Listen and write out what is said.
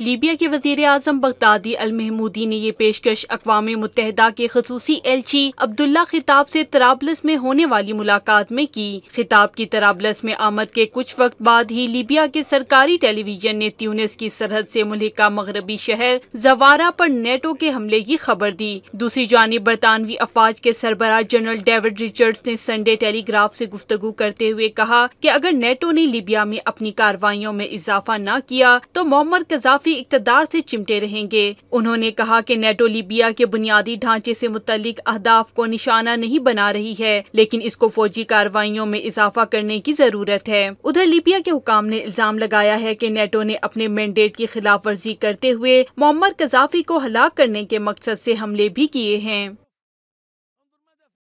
Libya के वजीर अजम बगदादी अल महमूदी ने ये पेशकश अकवा मुतहदा के खसूसी एलची अब्दुल्ला खिताब से तराबलस में होने वाली मुलाकात में की खिताब की तराबलस में आमद के कुछ वक्त बाद ही लीबिया के सरकारी टेलीविजन ने त्यूनिस की सरहद से मुल्का मगरबी शहर जवारा पर नेटो के हमले की खबर दी दूसरी जानब बरतानवी अफवाज के सरबराह जनरल डेविड रिचर्ड्स ने संडे टेलीग्राफ से गुफ्तगु करते हुए कहा की अगर नेटो ने लीबिया में अपनी कार्रवाई में इजाफा न किया तो मोहम्मद मुअम्मर कजाफी इकतदार से चिमटे रहेंगे उन्होंने कहा कि नेटो लीबिया के बुनियादी ढांचे से मुतलिक अहदाफ को निशाना नहीं बना रही है लेकिन इसको फौजी कार्रवाई में इजाफा करने की जरूरत है उधर लीबिया के हुकाम ने इल्जाम लगाया है की नेटो ने अपने मैंडेट की खिलाफ वर्जी करते हुए मोहम्मद कजाफी को हलाक करने के मकसद ऐसी हमले भी किए हैं